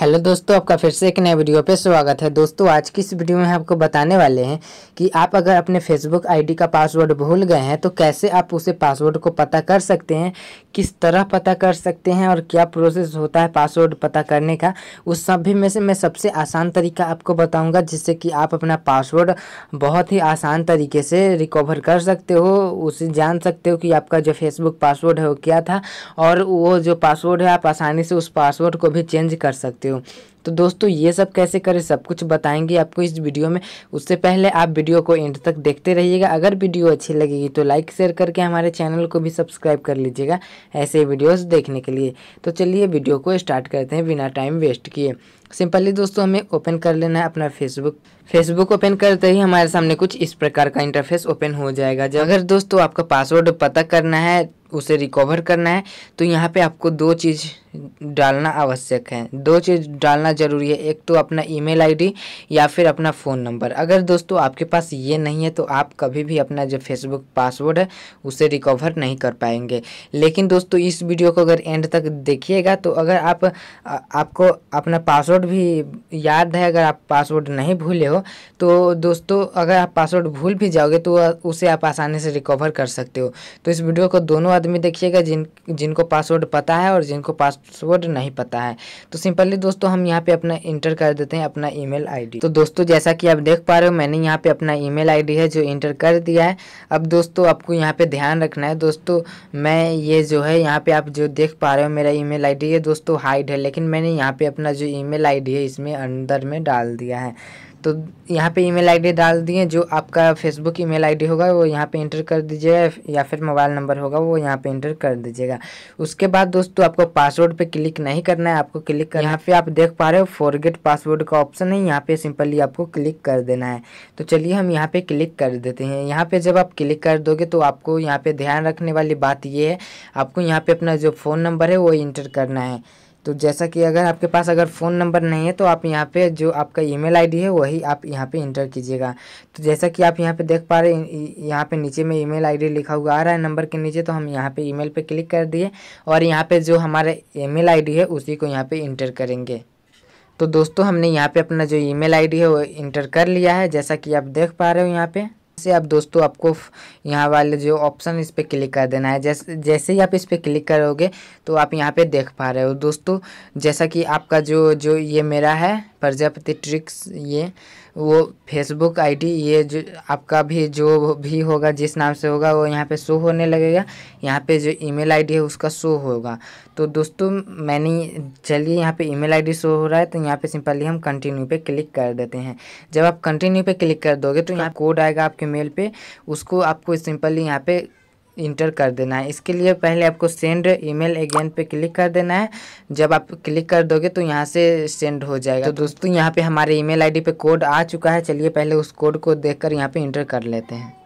hello दोस्तों आपका फिर से एक नए वीडियो पे स्वागत है दोस्तों आज की इस वीडियो में आपको बताने वाले हैं कि आप अगर अपने फेसबुक आईडी का पासवर्ड भूल गए हैं तो कैसे आप उसे पासवर्ड को पता कर सकते हैं किस तरह पता कर सकते हैं और क्या प्रोसेस होता है पासवर्ड पता करने का उस सभी में से मैं सबसे आसान तरीका आपको बताऊँगा जिससे कि आप अपना पासवर्ड बहुत ही आसान तरीके से रिकवर कर सकते हो उसे जान सकते हो कि आपका जो फेसबुक पासवर्ड है वो क्या था और वो जो पासवर्ड है आप आसानी से उस पासवर्ड को भी चेंज कर सकते हो हो तो दोस्तों ये सब कैसे करें सब कुछ बताएंगे आपको इस वीडियो में उससे पहले आप वीडियो को एंड तक देखते रहिएगा अगर वीडियो अच्छी लगेगी तो लाइक शेयर करके हमारे चैनल को भी सब्सक्राइब कर लीजिएगा ऐसे वीडियोस देखने के लिए तो चलिए वीडियो को स्टार्ट करते हैं बिना टाइम वेस्ट किए सिंपली दोस्तों हमें ओपन कर लेना है अपना फेसबुक फेसबुक ओपन करते ही हमारे सामने कुछ इस प्रकार का इंटरफेस ओपन हो जाएगा अगर दोस्तों आपका पासवर्ड पता करना है उसे रिकवर करना है तो यहाँ पे आपको दो चीज़ डालना आवश्यक है दो चीज़ डालना ज़रूरी है एक तो अपना ईमेल आईडी या फिर अपना फ़ोन नंबर अगर दोस्तों आपके पास ये नहीं है तो आप कभी भी अपना जो फेसबुक पासवर्ड है उसे रिकवर नहीं कर पाएंगे लेकिन दोस्तों इस वीडियो को अगर एंड तक देखिएगा तो अगर आप आ, आपको अपना पासवर्ड भी याद है अगर आप पासवर्ड नहीं भूले हो तो दोस्तों अगर आप पासवर्ड भूल भी जाओगे तो उसे आप आसानी से रिकवर कर सकते हो तो इस वीडियो को दोनों आदमी देखिएगा जिन जिनको पासवर्ड पता है और जिनको पासवर्ड नहीं पता है तो सिंपली दोस्तों हम यहाँ पे अपना इंटर कर देते हैं अपना ईमेल आईडी तो दोस्तों जैसा कि आप देख पा रहे हो मैंने यहाँ पे अपना ईमेल आईडी है जो इंटर कर दिया है अब दोस्तों आपको यहाँ पे ध्यान रखना है दोस्तों मैं ये जो है यहाँ पे आप जो देख पा रहे हो मेरा ई मेल है दोस्तों हाइड है लेकिन मैंने यहाँ पे अपना जो ई मेल है इसमें अंदर में डाल दिया है तो यहाँ पे ईमेल आईडी डाल दिए जो आपका फेसबुक ईमेल आईडी होगा वो यहाँ पे इंटर कर दीजिएगा या फिर मोबाइल नंबर होगा वो यहाँ पे इंटर कर दीजिएगा उसके बाद दोस्तों आपको पासवर्ड पे क्लिक नहीं करना है आपको क्लिक कर यहाँ पे आप देख पा रहे हो फॉरगेट पासवर्ड का ऑप्शन है यहाँ पे सिंपली आपको क्लिक कर देना है तो चलिए हम यहाँ पे क्लिक कर देते हैं यहाँ पे जब आप क्लिक कर दोगे तो आपको यहाँ पे ध्यान रखने वाली बात ये है आपको यहाँ पे अपना जो फ़ोन नंबर है वो इंटर करना है तो जैसा कि अगर आपके पास अगर फ़ोन नंबर नहीं है तो आप यहाँ पे जो आपका ईमेल आईडी है वही आप यहाँ पे इंटर कीजिएगा तो जैसा कि आप यहाँ पे देख पा रहे हैं यहाँ पे नीचे में ईमेल आईडी लिखा हुआ आ रहा है नंबर के नीचे तो हम यहाँ पे ईमेल पे क्लिक कर दिए और यहाँ पे जो हमारा ईमेल आईडी है उसी को यहाँ पर इंटर करेंगे तो दोस्तों हमने यहाँ पर अपना जो ई मेल है वो इंटर कर लिया है जैसा कि आप देख पा रहे हो यहाँ पर से आप दोस्तों आपको यहाँ वाले जो ऑप्शन इस पर क्लिक कर देना है जैसे जैसे ही आप इस पर क्लिक करोगे तो आप यहाँ पे देख पा रहे हो दोस्तों जैसा कि आपका जो जो ये मेरा है प्रजापति ट्रिक्स ये वो फेसबुक आईडी ये जो आपका भी जो भी होगा जिस नाम से होगा वो यहाँ पे शो होने लगेगा यहाँ पे जो ईमेल आईडी है उसका शो होगा तो दोस्तों मैंने चलिए यहाँ पे ईमेल आईडी शो हो रहा है तो यहाँ पे सिंपली हम कंटिन्यू पे क्लिक कर देते हैं जब आप कंटिन्यू पे क्लिक कर दोगे तो यहाँ कोड आएगा आपके मेल पर उसको आपको सिंपली यहाँ पर इंटर कर देना है इसके लिए पहले आपको सेंड ईमेल अगेन पे क्लिक कर देना है जब आप क्लिक कर दोगे तो यहाँ से सेंड हो जाएगा तो दोस्तों यहाँ पे हमारे ईमेल आईडी पे कोड आ चुका है चलिए पहले उस कोड को देखकर यहाँ पर इंटर कर लेते हैं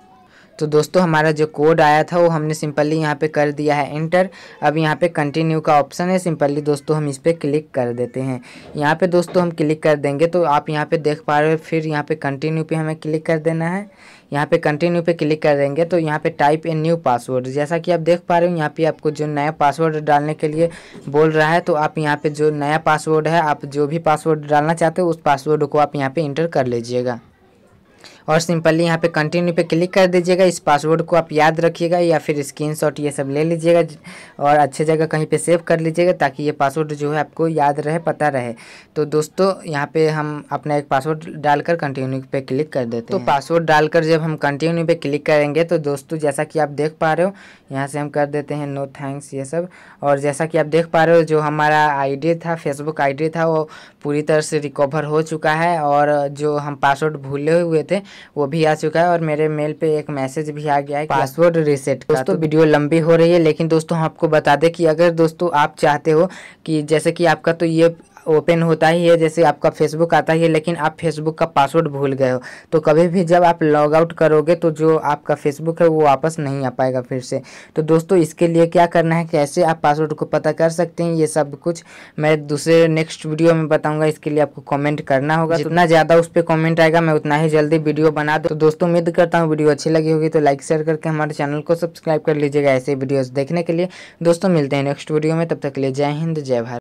तो दोस्तों हमारा जो कोड आया था वो हमने सिंपली यहाँ पे कर दिया है एंटर अब यहाँ पे कंटिन्यू का ऑप्शन है सिंपली दोस्तों हम इस पर क्लिक कर देते हैं यहाँ पे दोस्तों हम क्लिक कर देंगे तो आप यहाँ पे देख पा रहे हो फिर यहाँ पे कंटिन्यू पे हमें क्लिक कर देना है यहाँ पे कंटिन्यू पे क्लिक कर देंगे तो यहाँ पे टाइप ए न्यू पासवर्ड जैसा कि आप देख पा रहे हो यहाँ पे आपको जो नया पासवर्ड डालने के लिए बोल रहा है तो आप यहाँ पे जो नया पासवर्ड है आप जो भी पासवर्ड डालना चाहते हो उस पासवर्ड को आप यहाँ पे इंटर कर लीजिएगा और सिंपली यहाँ पे कंटिन्यू पे क्लिक कर दीजिएगा इस पासवर्ड को आप याद रखिएगा या फिर स्क्रीन ये सब ले लीजिएगा और अच्छे जगह कहीं पे सेव कर लीजिएगा ताकि ये पासवर्ड जो है आपको याद रहे पता रहे तो दोस्तों यहाँ पे हम अपना एक पासवर्ड डालकर कंटिन्यू पे क्लिक कर देते तो पासवर्ड डालकर जब हम कंटिन्यू पे क्लिक करेंगे तो दोस्तों जैसा कि आप देख पा रहे हो यहाँ से हम कर देते हैं नो थैंक्स ये सब और जैसा कि आप देख पा रहे हो जो हमारा आई था फेसबुक आई था वो पूरी तरह से रिकवर हो चुका है और जो हम पासवर्ड भूले हुए थे वो भी आ चुका है और मेरे मेल पे एक मैसेज भी आ गया है पासवर्ड रिसेट का दोस्तों वीडियो लंबी हो रही है लेकिन दोस्तों आपको बता दें कि अगर दोस्तों आप चाहते हो कि जैसे कि आपका तो ये ओपन होता ही है जैसे आपका फेसबुक आता ही है लेकिन आप फेसबुक का पासवर्ड भूल गए हो तो कभी भी जब आप लॉग आउट करोगे तो जो आपका फेसबुक है वो वापस नहीं आ पाएगा फिर से तो दोस्तों इसके लिए क्या करना है कैसे आप पासवर्ड को पता कर सकते हैं ये सब कुछ मैं दूसरे नेक्स्ट वीडियो में बताऊँगा इसके लिए आपको कॉमेंट करना होगा तो जितना ज़्यादा उस पर कॉमेंट आएगा मैं उतना ही जल्दी वीडियो बना दूँ तो दोस्तों उम्मीद करता हूँ वीडियो अच्छी लगी होगी तो लाइक शेयर करके हमारे चैनल को सब्सक्राइब कर लीजिएगा ऐसे वीडियोज़ देखने के लिए दोस्तों मिलते हैं नेक्स्ट वीडियो में तब तक के लिए जय हिंद जय भारत